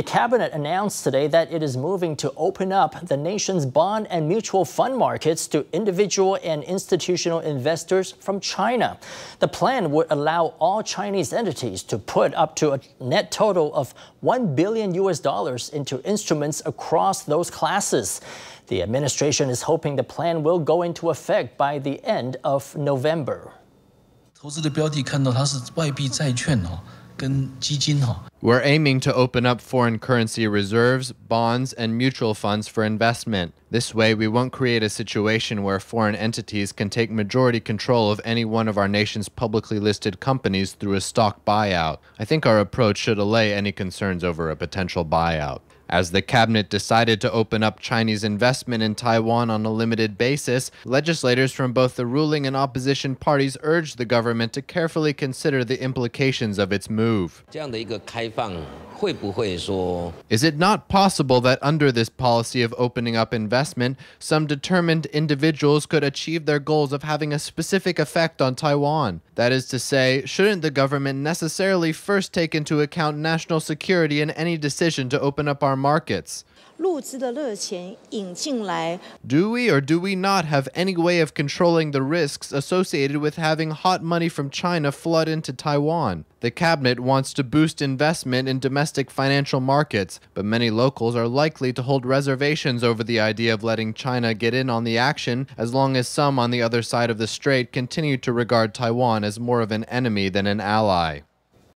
The cabinet announced today that it is moving to open up the nation's bond and mutual fund markets to individual and institutional investors from China. The plan would allow all Chinese entities to put up to a net total of 1 billion US dollars into instruments across those classes. The administration is hoping the plan will go into effect by the end of November. 投资的标的看到它是外币债券哦。跟基金哈。We're aiming to open up foreign currency reserves, bonds, and mutual funds for investment. This way, we won't create a situation where foreign entities can take majority control of any one of our nation's publicly listed companies through a stock buyout. I think our approach should allay any concerns over a potential buyout. As the cabinet decided to open up Chinese investment in Taiwan on a limited basis, legislators from both the ruling and opposition parties urged the government to carefully consider the implications of its move. 这样的一个开放 is it not possible that under this policy of opening up investment, some determined individuals could achieve their goals of having a specific effect on Taiwan? That is to say, shouldn't the government necessarily first take into account national security in any decision to open up our markets? Do we or do we not have any way of controlling the risks associated with having hot money from China flood into Taiwan? The cabinet wants to boost investment in domestic financial markets, but many locals are likely to hold reservations over the idea of letting China get in on the action as long as some on the other side of the strait continue to regard Taiwan as more of an enemy than an ally.